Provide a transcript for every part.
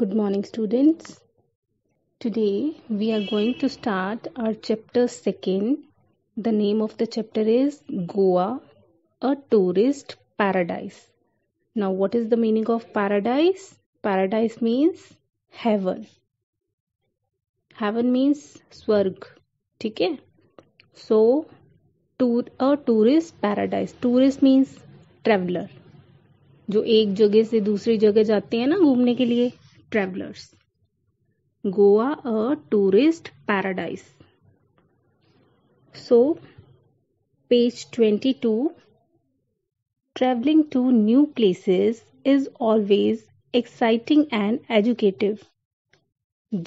Good morning students. Today we are going to start our chapter 2nd. The name of the chapter is Goa, a tourist paradise. Now what is the meaning of paradise? Paradise means heaven. Heaven means swarg. ठीक है? So tour a tourist paradise. Tourist means traveler. जो एक जगह से दूसरी जगह जाते हैं ना घूमने के लिए travelers. Goa a tourist paradise. So, page 22 Traveling to new places is always exciting and educative.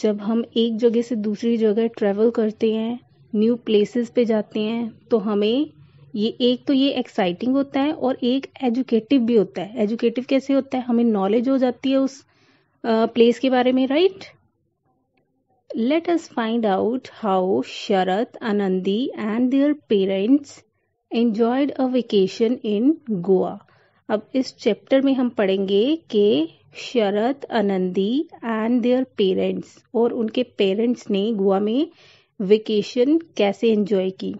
जब हम एक जगह से दूसरी जगह ट्रैवल करते हैं न्यू प्लेसेस पे जाते हैं तो हमें ये एक तो ये एक्साइटिंग होता है और एक एजुकेटिव भी होता है एजुकेटिव कैसे होता है हमें नॉलेज हो जाती है उस प्लेस के बारे में right let us find out how Sharat Anandi and their parents enjoyed a vacation in Goa अब इस चैप्टर में हम पढ़ेंगे कि Sharat Anandi and their parents और उनके पेरेंट्स ने गोवा में वेकेशन कैसे एंजॉय की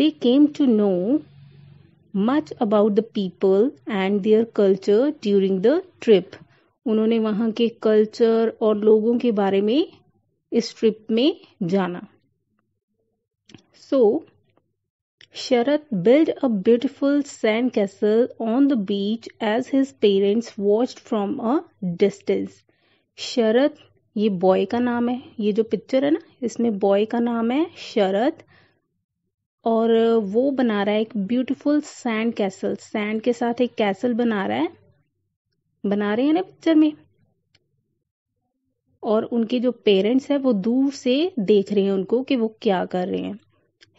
they came to know much about the people and their culture during the trip उन्होंने वहां के कल्चर और लोगों के बारे में इस ट्रिप में जाना so Sharad build a beautiful sand castle on the beach as his parents watched from a distance Sharad ये बॉय का नाम है ये जो पिक्चर है ना इसमें बॉय का नाम है शरद और वो बना रहा है एक ब्यूटीफुल सैंड कैसल सैंड के साथ एक कैसल बना रहा है बना रहे हैं ना पिक्चर में और उनके जो पेरेंट्स हैं वो दूर से देख रहे हैं उनको कि वो क्या कर रहे हैं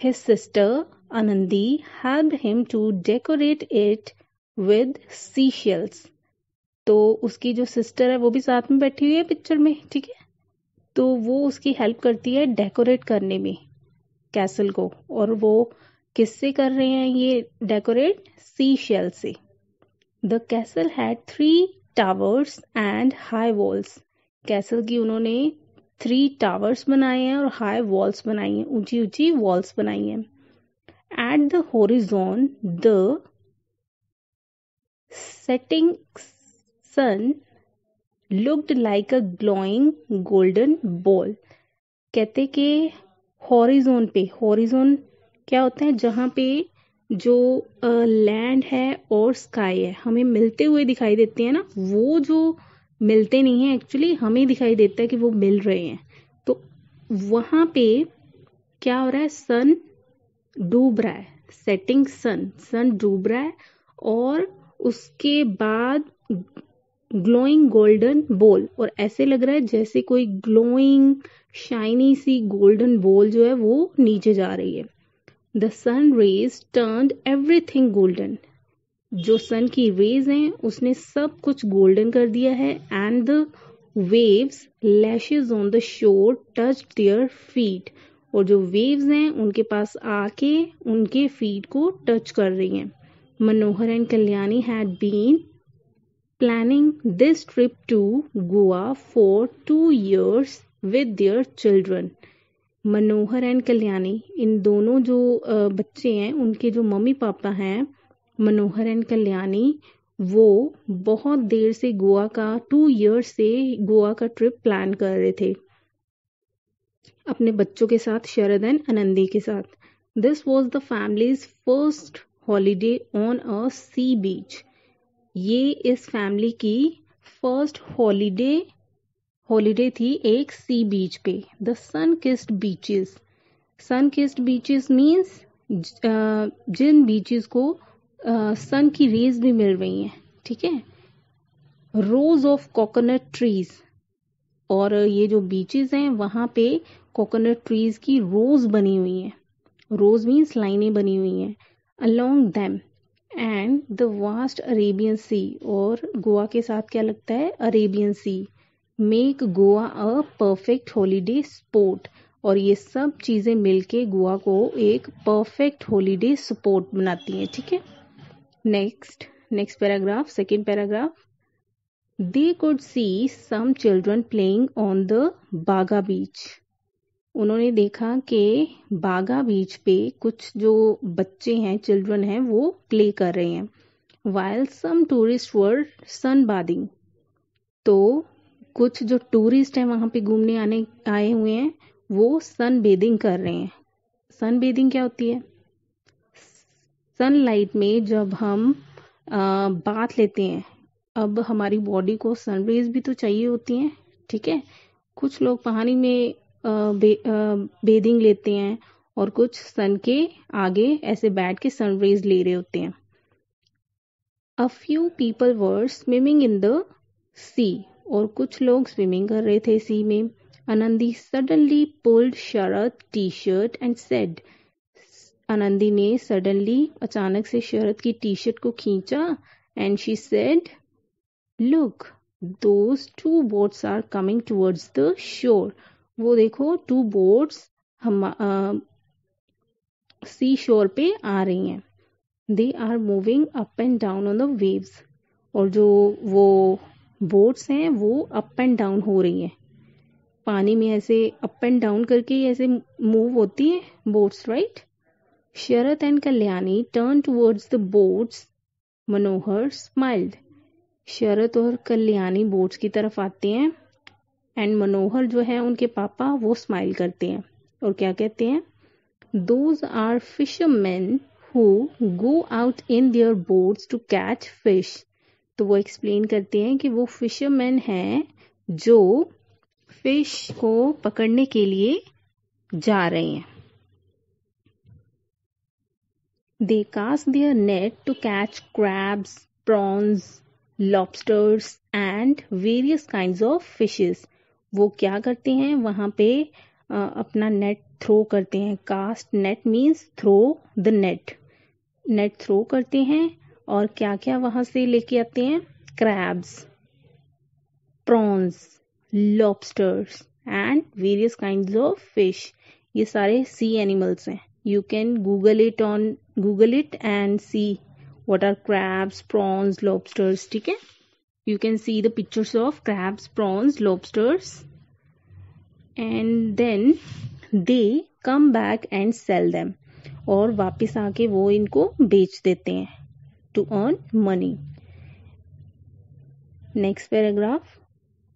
his sister Anandi help him to decorate it with sea shells तो उसकी जो सिस्टर है वो भी साथ में बैठी हुई है पिक्चर में ठीक है तो वो उसकी हेल्प करती है डेकोरेट करने में कैसल को और वो किससे कर रहे हैं ये डेकोरेट सी शेल से the castle had three towers and high walls castle की उन्होंने थ्री टावर्स बनाए हैं और हाई वॉल्स बनाई हैं ऊंची ऊंची वॉल्स बनाई हैं at the horizon the setting sun looked like a glowing golden ball कहते कि हॉरिजोन पे हॉरिजोन क्या होता है जहाँ पे जो लैंड है और स्काई है हमें मिलते हुए दिखाई देते हैं ना वो जो मिलते नहीं हैं एक्चुअली हमें दिखाई देता है कि वो मिल रहे हैं तो वहाँ पे क्या हो रहा है सन डूब रहा है सेटिंग सन सन डूब रहा है और उसके बाद ग्लोइंग गोल्डन बॉल और ऐसे लग रहा है जैसे कोई ग्लोइंग शाइनी सी गोल्डन बॉल जो है वो नीचे जा रही है the sun rays turn everything golden जो सन की रेज हैं उसने सब कुछ गोल्डन कर दिया है and the waves lashes on the shore touch their feet और जो वेव्स हैं उनके पास आके उनके फीट को टच कर रही हैं Manohar and Kalyani had been planning this trip to Goa for two years with their children Manohar and Kalyani इन दोनों जो बच्चे हैं उनके जो मम्मी पापा हैं मनोहर एंड कल्याणी वो बहुत देर से गोवा का टू इयर्स से गोवा का ट्रिप प्लान कर रहे थे अपने बच्चों के साथ शरद एंड आनंदी के साथ this was the family's first holiday on a sea beach ये इस फैमिली की फर्स्ट हॉलीडे हॉलीडे थी एक सी बीच पे the sun kissed beaches sun kissed beaches means जिन बीचेस को सन की रेज भी मिल रही हैं ठीक है रोज ऑफ कोकोनट ट्रीज और ये जो बीचेस हैं वहां पे कोकोनट ट्रीज की रोज बनी हुई है रोज मीन्स लाइनें बनी हुई हैं along them and the vast Arabian sea और गोवा के साथ क्या लगता है Arabian sea make Goa a perfect holiday spot और ये सब चीज़ें मिलके गोवा को एक परफेक्ट हॉलीडे स्पॉट बनाती हैं ठीक है next next paragraph second paragraph they could see some children playing on the Baga beach उन्होंने देखा कि बागा बीच पे कुछ जो बच्चे हैं चिल्ड्रन हैं वो प्ले कर रहे हैं while some tourist were sunbathing तो कुछ जो टूरिस्ट हैं वहाँ पे घूमने आने आए हुए हैं वो सन बेदिंग कर रहे हैं सन बेदिंग क्या होती है सनलाइट में जब हम बात लेते हैं अब हमारी बॉडी को सनरेज भी तो चाहिए होती हैं ठीक है कुछ लोग पानी में आ, बे, आ, बेदिंग लेते हैं और कुछ सन के आगे ऐसे बैठ के सनरेज ले रहे होते हैं a few people were swimming in the sea और कुछ लोग स्विमिंग कर रहे थे सी में Anandi suddenly pulled Sharat T shirt and said Anandi ने सडनली अचानक से शरद की टी शर्ट को खींचा and she said look those two boats are coming towards the shore वो देखो टू बोट्स हम सी शोर पे आ रही हैं they are moving up and down on the waves और जो वो बोट्स हैं वो अप एंड डाउन हो रही हैं पानी में ऐसे अप एंड डाउन करके ऐसे मूव होती हैं boats right Sharat and Kalyani turn towards the boats Manohar smiled Sharat और कल्याणी बोट्स की तरफ आते हैं एंड मनोहर जो है उनके पापा वो स्माइल करते हैं और क्या कहते हैं those are fishermen who go out in their boats to catch fish तो वो एक्सप्लेन करते हैं कि वो फिशरमैन हैं जो फिश को पकड़ने के लिए जा रहे हैं they cast their net to catch crabs prawns lobsters and various kind of fishes वो क्या करते हैं वहां पे अपना नेट थ्रो करते हैं cast net means throw the net net throw करते हैं और क्या क्या वहां से लेके आते हैं crabs prawns lobsters and various kind of fish ये सारे सी एनिमल्स हैं you can Google it on Google it and see what are crabs prawns lobsters ठीक है you can see the pictures of crabs prawns lobsters and then they come back and sell them और वापिस आके वो इनको बेच देते हैं to earn money next paragraph.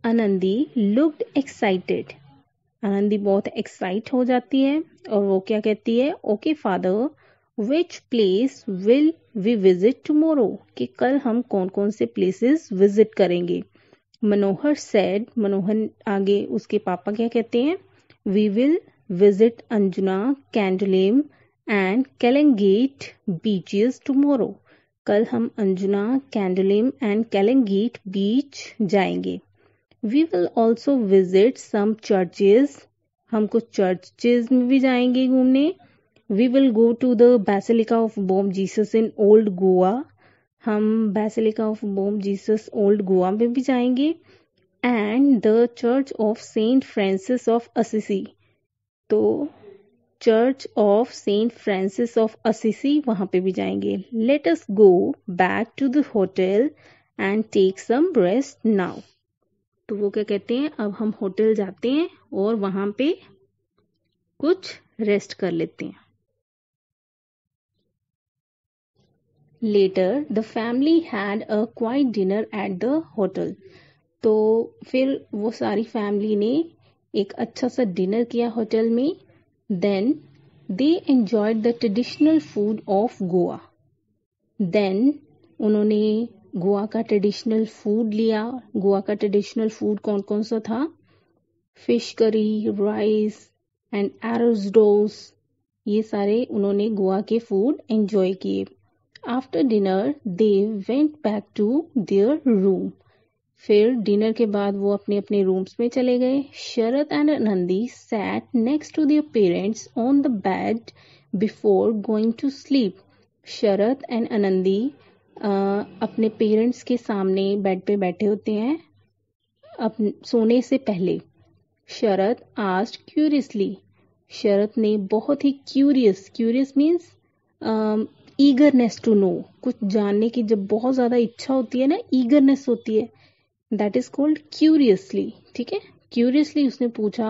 Anandi looked excited Anandi बहुत एक्साइट हो जाती है और वो क्या कहती है okay father which place will we visit tomorrow कि कल हम कौन कौन से प्लेसेस विजिट करेंगे मनोहर सेड मनोहर आगे उसके पापा क्या कहते हैं we will visit Anjuna Candolim and Calangute beaches tomorrow कल हम अंजुना कैंडलिम एंड कैलेंगीट बीच जाएंगे we will also visit some churches हम कुछ चर्चेज में भी जाएंगे घूमने we will go to the basilica of Bom Jesus in Old Goa हम basilica of Bom Jesus Old Goa में भी जाएंगे and the church of Saint Francis of Assisi तो church of Saint Francis of Assisi वहां पे भी जाएंगे let us go back to the hotel and take some rest now तो वो क्या कहते हैं अब हम होटल जाते हैं और वहां पे कुछ रेस्ट कर लेते हैं later the family had a quite dinner at the hotel तो फिर वो सारी फैमिली ने एक अच्छा सा डिनर किया होटल में Then they enjoyed the traditional food of Goa. Then उन्होंने गोवा का ट्रेडिशनल फूड लिया गोवा का ट्रेडिशनल फूड कौन कौन सा था फिश करी राइस एंड एरोजडोस ये सारे उन्होंने गोवा के फूड एंजॉय किए after dinner they went back to their room फिर डिनर के बाद वो अपने अपने रूम्स में चले गए Sharad and Nandi sat next to their parents on the bed before going to sleep Sharad and Anandi अपने पेरेंट्स के सामने बेड पे बैठे होते हैं अपने सोने से पहले शरद आस्ट क्यूरियसली शरद ने बहुत ही curious curious means eagerness to know कुछ जानने की जब बहुत ज़्यादा इच्छा होती है ना ईगरनेस होती है दैट इज कॉल्ड क्यूरियसली ठीक है क्यूरियसली उसने पूछा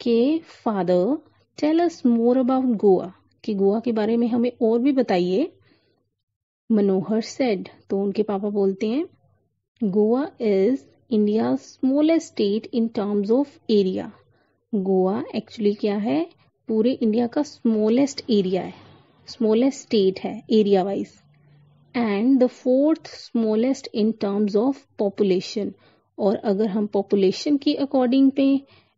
के father tell us more about Goa कि गोवा के बारे में हमें और भी बताइए मनोहर सेड तो उनके पापा बोलते हैं Goa is India smallest state in terms of area Goa actually क्या है पूरे इंडिया का स्मॉलेस्ट एरिया है स्मॉलेस्ट स्टेट है area wise and the fourth smallest in terms of population और अगर हम पॉपुलेशन की अकॉर्डिंग पे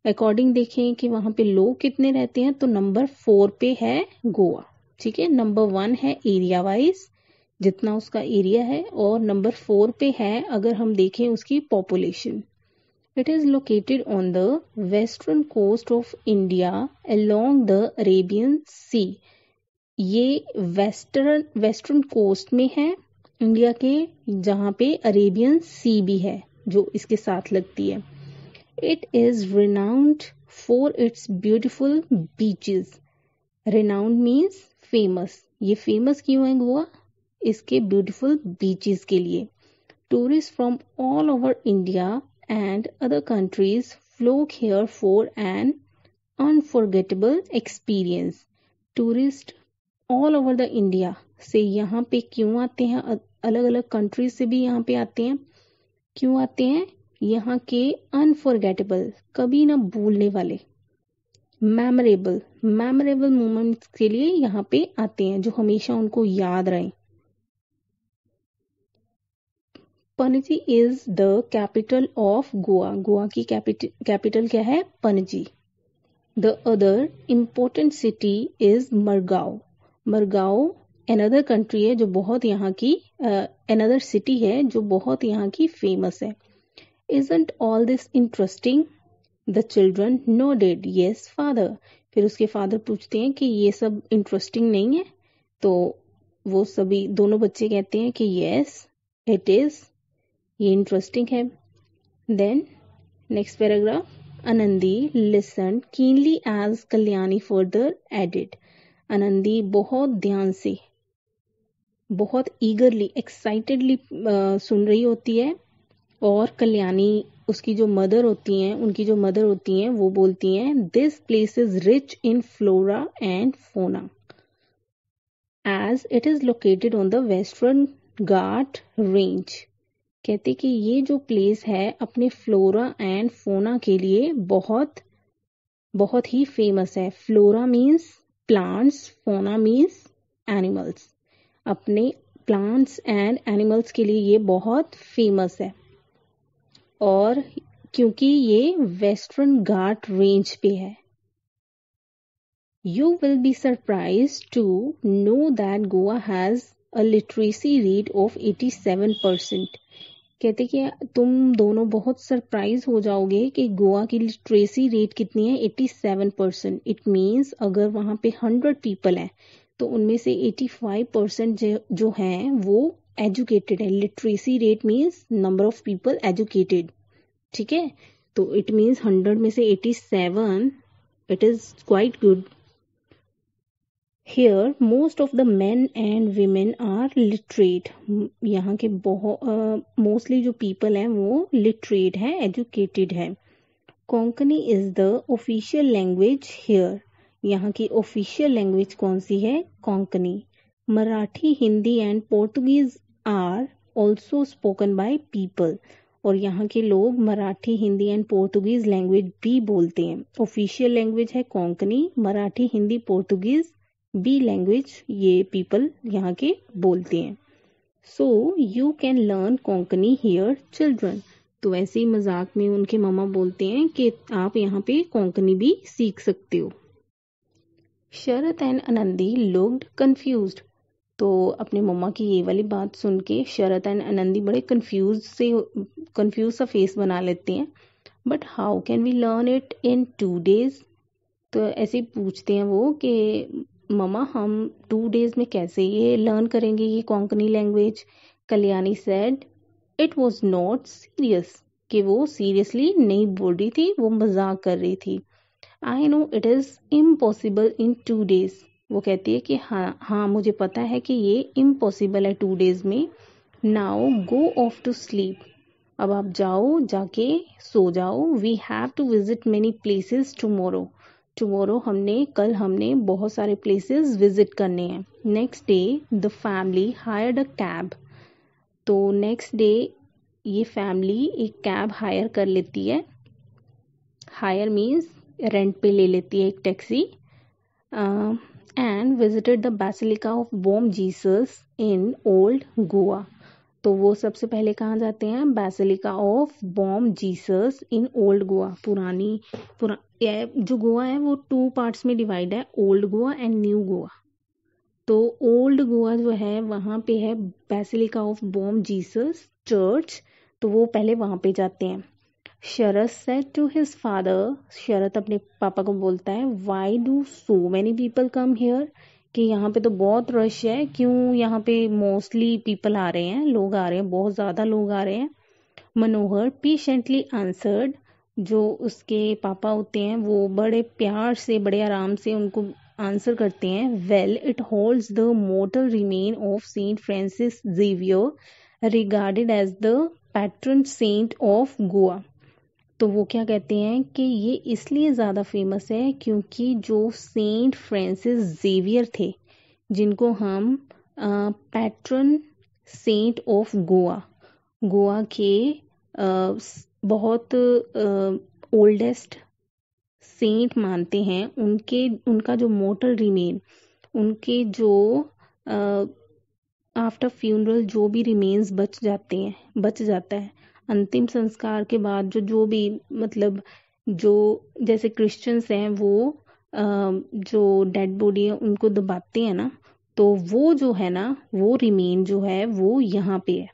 अकॉर्डिंग देखें कि वहां पे लोग कितने रहते हैं तो नंबर फोर पे है गोवा ठीक है नंबर वन है एरिया वाइज जितना उसका एरिया है और नंबर फोर पे है अगर हम देखें उसकी population it is located on the western coast of India along the Arabian sea ये वेस्टर्न वेस्टर्न कोस्ट में है इंडिया के जहाँ पे अरेबियन सी भी है जो इसके साथ लगती है it is renowned for its beautiful beaches renowned means famous ये फेमस क्यों है गोवा इसके ब्यूटिफुल बीचेस के लिए tourist from all over India and other countries flock here for an unforgettable experience tourist all over the India से यहाँ पे क्यों आते हैं अलग अलग कंट्रीज से भी यहाँ पे आते हैं क्यों आते हैं यहाँ के अनफॉरगेटेबल कभी ना भूलने वाले मेमोरेबल मेमोरेबल मोमेंट्स के लिए यहाँ पे आते हैं जो हमेशा उनको याद रहे Panaji is the capital of Goa Goa की कैपिटल क्या है Panaji the other important city is Margao Margao another country है जो बहुत यहाँ की अनदर सिटी है जो बहुत यहाँ की फेमस है isn't all this interesting the children no dad yes father फिर उसके फादर पूछते हैं कि ये सब इंटरेस्टिंग नहीं है तो वो सभी दोनों बच्चे कहते हैं कि येस इट इज ये इंटरेस्टिंग है then next paragraph Anandi listened keenly as Kalyani further added Anandi बहुत ध्यान से बहुत ईगरली एक्साइटेडली सुन रही होती है और कल्याणी उसकी जो मदर होती हैं उनकी जो मदर होती हैं वो बोलती हैं this place is rich in flora and fauna as it is located on the western गार्ड रेंज कहते कि ये जो प्लेस है अपने फ्लोरा एंड फोना के लिए बहुत बहुत ही फेमस है flora means plants fauna means animals अपने प्लांट्स एंड एनिमल्स के लिए ये बहुत फेमस है और क्योंकि ये वेस्टर्न घाट रेंज पे है you will be surprised to know that Goa has rate of eighty seven 87%. कहते कि तुम दोनों बहुत सरप्राइज हो जाओगे कि गोवा की लिटरेसी रेट कितनी है 87 परसेंट इट मीन्स अगर वहां पे 100 पीपल है तो उनमें से 85 परसेंट जो है वो एजुकेटेड है literacy rate means number of people educated ठीक है तो इट मीन्स 100 में से 87 it is quite good here most of the man and women are literate यहाँ के बहुत मोस्टली जो पीपल हैं वो लिटरेट हैं एजुकेटेड हैं Konkani is the official language here यहाँ की ऑफिशियल लैंग्वेज कौन सी है Konkani Marathi Hindi and Portuguese are also spoken by people और यहाँ के लोग Marathi Hindi and Portuguese language भी बोलते हैं ऑफिशियल लैंग्वेज है Konkani Marathi Hindi Portuguese B language ये पीपल यहाँ के बोलते हैं so you can learn Konkani here children तो ऐसे ही मजाक में उनके मामा बोलते हैं कि आप यहाँ पे कोंकनी भी सीख सकते हो शरत एंड आनंदी लोग कंफ्यूज तो अपने मम्मा की ये वाली बात सुन के शरत एंड आनंदी बड़े कंफ्यूज से कंफ्यूज सा फेस बना लेते हैं but how can we learn it in two days तो ऐसे पूछते हैं वो कि ममा हम टू डेज में कैसे ये लर्न करेंगे ये Konkani language Kalyani said it was not serious कि वो सीरियसली नहीं बोल रही थी वो मजाक कर रही थी I know it is impossible in two days वो कहती है कि हाँ हाँ मुझे पता है कि ये इम्पॉसिबल है टू डेज़ में now go off to sleep अब आप जाओ जाके सो जाओ we have to visit many places tomorrow tomorrow हमने कल हमने बहुत सारे प्लेसेस विजिट करने हैं next day the family hired a cab तो नेक्स्ट डे ये फैमिली एक कैब हायर कर लेती है हायर मीन्स रेंट पे ले लेती है एक taxi and visited the basilica of Bom Jesus in Old Goa तो वो सबसे पहले कहाँ जाते हैं basilica of Bom Jesus in Old Goa पुरानी पुरा, जो गोवा है वो टू पार्ट्स में डिवाइड है Old Goa and New Goa तो ओल्ड गोवा जो है वहाँ पे है basilica of Bom Jesus church तो वो पहले वहाँ पे जाते हैं Sharad said to his father शरद अपने पापा को बोलता है why do so many people come here कि यहाँ पे तो बहुत रश है क्यों यहाँ पे मोस्टली पीपल आ रहे हैं लोग आ रहे हैं बहुत ज़्यादा लोग आ रहे हैं मनोहर पेशेंटली आंसर्ड जो उसके पापा होते हैं वो बड़े प्यार से बड़े आराम से उनको आंसर करते हैं well it holds the mortal remain of Saint Francis Xavier regarded as the patron saint of Goa तो वो क्या कहते हैं कि ये इसलिए ज़्यादा फेमस है क्योंकि जो सेंट फ्रांसिस जेवियर थे जिनको हम patron saint of Goa Goa के बहुत ओल्डेस्ट सेंट मानते हैं उनके उनका जो मोटल रिमेन उनके जो आफ्टर फ्यूनरल जो भी रिमेन्स बच जाते हैं बच जाता है अंतिम संस्कार के बाद जो जो भी मतलब जो जैसे क्रिश्चियंस हैं वो जो डेड बॉडी है उनको दबाते हैं ना तो वो जो है ना वो रिमेन जो है वो यहाँ पे है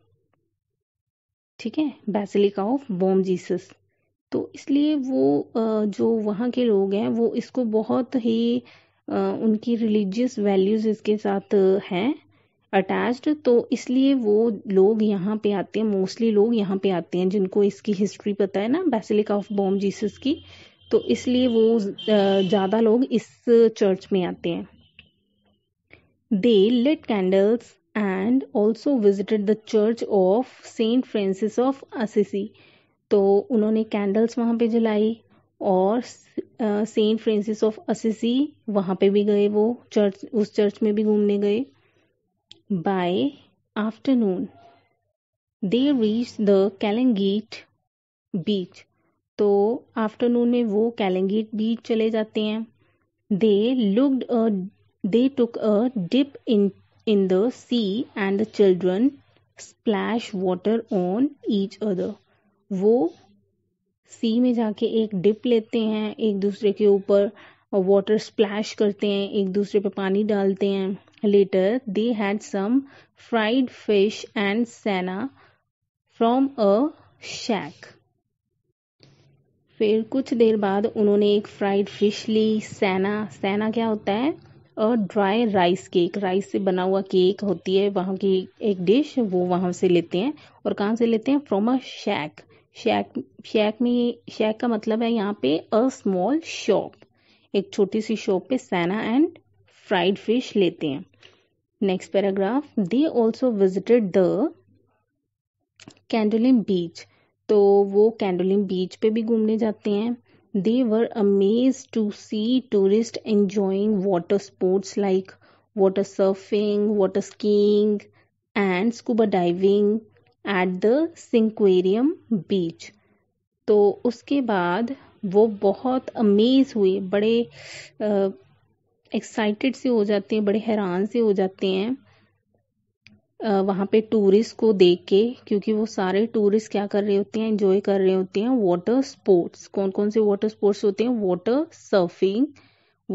ठीक है बेसिलिका ऑफ बॉम जीसस तो इसलिए वो जो वहाँ के लोग हैं वो इसको बहुत ही उनकी रिलीजियस वैल्यूज़ इसके साथ हैं अटैच्ड तो इसलिए वो लोग यहाँ पे आते हैं मोस्टली लोग यहाँ पे आते हैं जिनको इसकी हिस्ट्री पता है ना बेसिलिका ऑफ बॉम जीसस की तो इसलिए वो ज़्यादा लोग इस चर्च में आते हैं they lit candles and also visited the church of Saint Francis of Assisi तो उन्होंने कैंडल्स वहाँ पे जलाई और सेंट फ्रांसिस ऑफ असिसी वहाँ पे भी गए वो चर्च उस चर्च में भी घूमने गए by afternoon they reach the Calangute beach तो आफ्टरनून में वो कैलेंगीट बीच चले जाते हैं they looked a they took a dip in in the sea and the children splash water on each other. वो सी में जाके एक डिप लेते हैं एक दूसरे के ऊपर वाटर स्प्लैश करते हैं एक दूसरे पे पानी डालते हैं later they had some fried fish and sanna from a shack फिर कुछ देर बाद उन्होंने एक फ्राइड फिश ली सैना सैना क्या होता है और ड्राई राइस केक राइस से बना हुआ केक होती है वहाँ की एक डिश वो वहाँ से लेते हैं और कहाँ से लेते हैं फ्रॉम अ शैक शैक शैक में शैक का मतलब है यहाँ पे अ स्मॉल शॉप एक छोटी सी शॉप पे सैना एंड फ्राइड फिश लेते हैं next paragraph they also visited the Candolim beach तो वो कैंडोलिम बीच पे भी घूमने जाते हैं They were amazed to see tourists enjoying water sports like water surfing, water skiing, and scuba diving at the सिंक्वेरियम बीच तो उसके बाद वो बहुत अमेज हुए बड़े एक्साइटेड से हो जाते हैं बड़े हैरान से हो जाते हैं वहाँ पे टूरिस्ट को देख के क्योंकि वो सारे टूरिस्ट क्या कर रहे होते हैं एंजॉय कर रहे होते हैं वाटर स्पोर्ट्स कौन कौन से वाटर स्पोर्ट्स होते हैं water surfing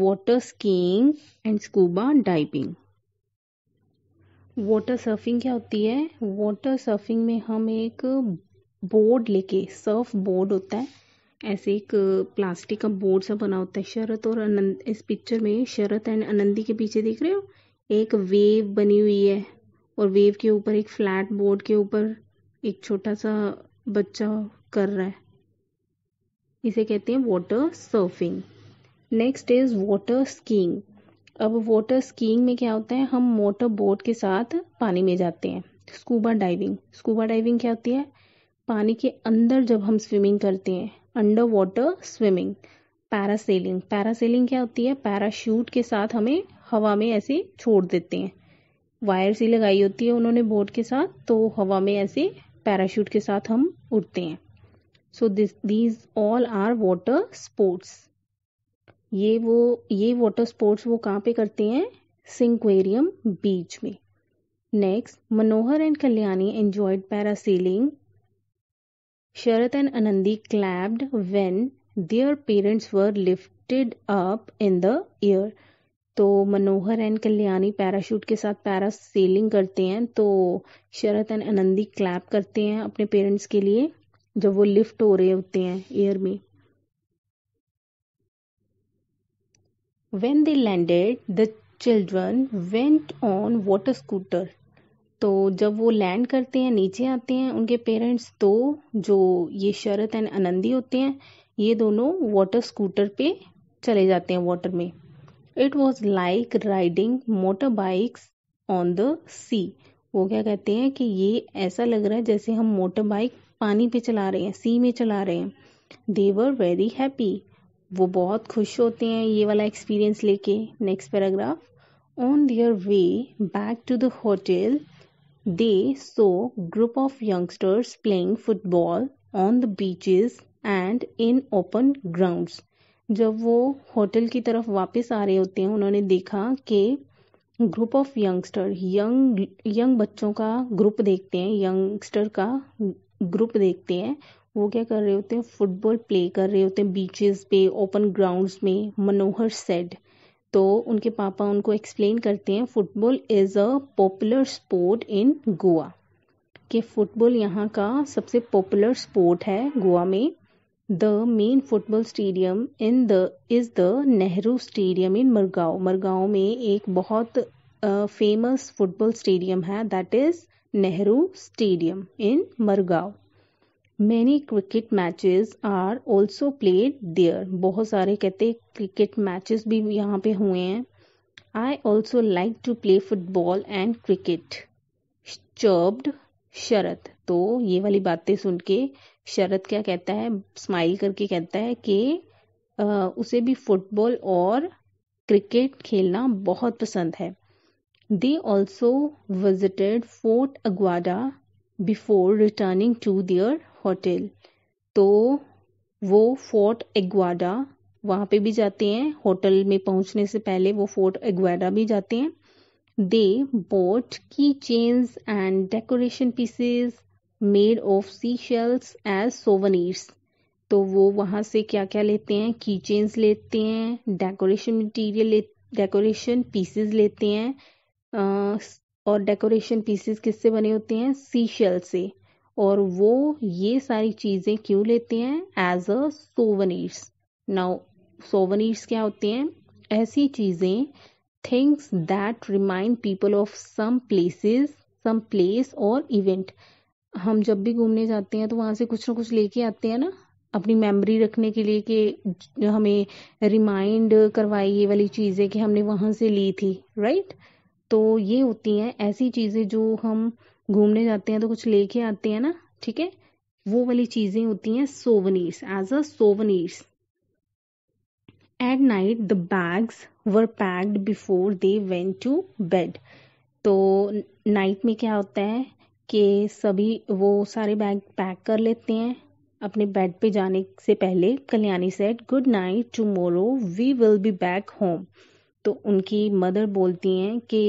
water skiing and scuba diving water surfing क्या होती है वाटर सर्फिंग में हम एक बोर्ड लेके सर्फ बोर्ड होता है ऐसे एक प्लास्टिक का बोर्ड सा बना होता है शरत और अनंत इस पिक्चर में शरत एंड आनंदी के पीछे देख रहे हो एक वेव बनी हुई है और वेव के ऊपर एक फ्लैट बोर्ड के ऊपर एक छोटा सा बच्चा कर रहा है इसे कहते हैं water surfing next is water skiing अब वाटर स्कीइंग में क्या होता है हम मोटर बोट के साथ पानी में जाते हैं स्कूबा डाइविंग स्कूबा डाइविंग क्या होती है पानी के अंदर जब हम स्विमिंग करते हैं under water swimming parasailing parasailing क्या होती है पैराशूट के साथ हमें हवा में ऐसे छोड़ देते हैं वायर सी लगाई होती है उन्होंने बोर्ड के साथ तो हवा में ऐसे पैराशूट के साथ हम उड़ते हैं so this these all are water sports ये वो ये वाटर स्पोर्ट्स वो कहाँ पे करते हैं सिंक्वेरियम बीच में next Manohar and Kalyani enjoyed sailing Sharat and Anandi clapped when their parents were lifted up in the air तो मनोहर एंड कल्याणी पैराशूट के साथ पैरा सेलिंग करते हैं तो शरत एंड आनंदी क्लैप करते हैं अपने पेरेंट्स के लिए जब वो लिफ्ट हो रहे होते हैं एयर में when they landed the children went on water scooter तो जब वो लैंड करते हैं नीचे आते हैं उनके पेरेंट्स तो जो ये शरत एंड आनंदी होते हैं ये दोनों वाटर स्कूटर पे चले जाते हैं वाटर में it was like riding motor bikes on the sea वो क्या कहते हैं कि ये ऐसा लग रहा है जैसे हम मोटर बाइक पानी पे चला रहे हैं सी में चला रहे हैं देवर वेरी हैप्पी वो बहुत खुश होते हैं ये वाला एक्सपीरियंस लेके next paragraph on their way back to the hotel they saw group of youngsters playing football on the beaches and in open grounds जब वो होटल की तरफ वापस आ रहे होते हैं उन्होंने देखा कि group of youngster young young बच्चों का ग्रुप देखते हैं यंगस्टर का ग्रुप देखते हैं वो क्या कर रहे होते हैं फुटबॉल प्ले कर रहे होते हैं बीचेस पे ओपन ग्राउंड्स में मनोहर सेड तो उनके पापा उनको एक्सप्लेन करते हैं football is a popular sport in Goa कि फुटबॉल यहाँ का सबसे पॉपुलर स्पोर्ट है गोवा में the main football stadium in the is the Nehru stadium in Margao. Margao में एक बहुत फेमस फुटबॉल स्टेडियम है that is Nehru stadium in Margao many cricket matches are also played there बहुत सारे कहते हैं क्रिकेट मैचेस भी यहाँ पे हुए हैं I also like to play football and cricket chirped Sharat तो ये वाली बातें सुन के शरद क्या कहता है स्माइल करके कहता है कि उसे भी फुटबॉल और क्रिकेट खेलना बहुत पसंद है they also visited fort Aguada before returning to their hotel तो वो फोर्ट एग्वाडा वहाँ पे भी जाते हैं होटल में पहुँचने से पहले वो फोर्ट एग्वाडा भी जाते हैं they bought key chains and decoration pieces made of sea shells as souvenirs तो वो वहाँ से क्या क्या लेते हैं की चेन्स लेते हैं डेकोरेशन मटेरियल ले डेकोरेशन पीसेस लेते हैं और डेकोरेशन पीसेस किससे बने होते हैं सी शेल से और वो ये सारी चीज़ें क्यों लेते हैं एज अ सोवनीर्स नाउ सोवनीर्स क्या होते हैं ऐसी चीज़ें things that remind people of some places some place और इवेंट हम जब भी घूमने जाते हैं तो वहां से कुछ ना कुछ लेके आते हैं ना अपनी मेमोरी रखने के लिए कि हमें रिमाइंड करवाई ये वाली चीज़ें कि हमने वहां से ली थी राइट तो ये होती हैं ऐसी चीज़ें जो हम घूमने जाते हैं तो कुछ लेके आते हैं ना ठीक है वो वाली चीज़ें होती हैं souvenirs as a souvenirs at night the bags were packed before they went to bed तो नाइट में क्या होता है के सभी वो सारे बैग पैक कर लेते हैं अपने बेड पे जाने से पहले Kalyani said good night tomorrow we will be back home तो उनकी मदर बोलती हैं कि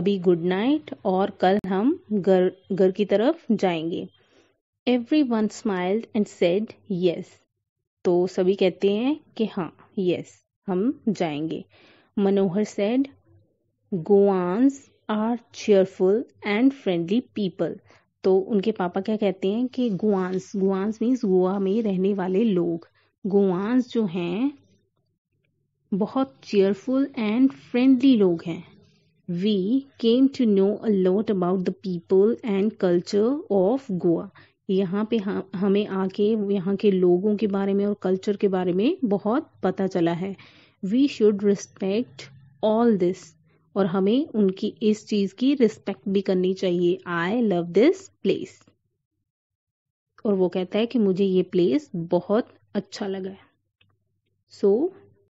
अभी गुड नाइट और कल हम घर घर की तरफ जाएंगे everyone smiled and said yes तो सभी कहते हैं कि हाँ यस हम जाएंगे Manohar said Goans are cheerful and friendly people तो उनके पापा क्या कहते हैं कि गुआंस गुआंस मीन्स गोवा में रहने वाले लोग गुआंस जो हैं बहुत चेयरफुल एंड फ्रेंडली लोग हैं we came to know a lot about the people and culture of Goa यहाँ पे हम हमें आके यहाँ के लोगों के बारे में और कल्चर के बारे में बहुत पता चला है we should respect all this और हमें उनकी इस चीज़ की रिस्पेक्ट भी करनी चाहिए आई लव दिस प्लेस और वो कहता है कि मुझे ये प्लेस बहुत अच्छा लगा है सो so,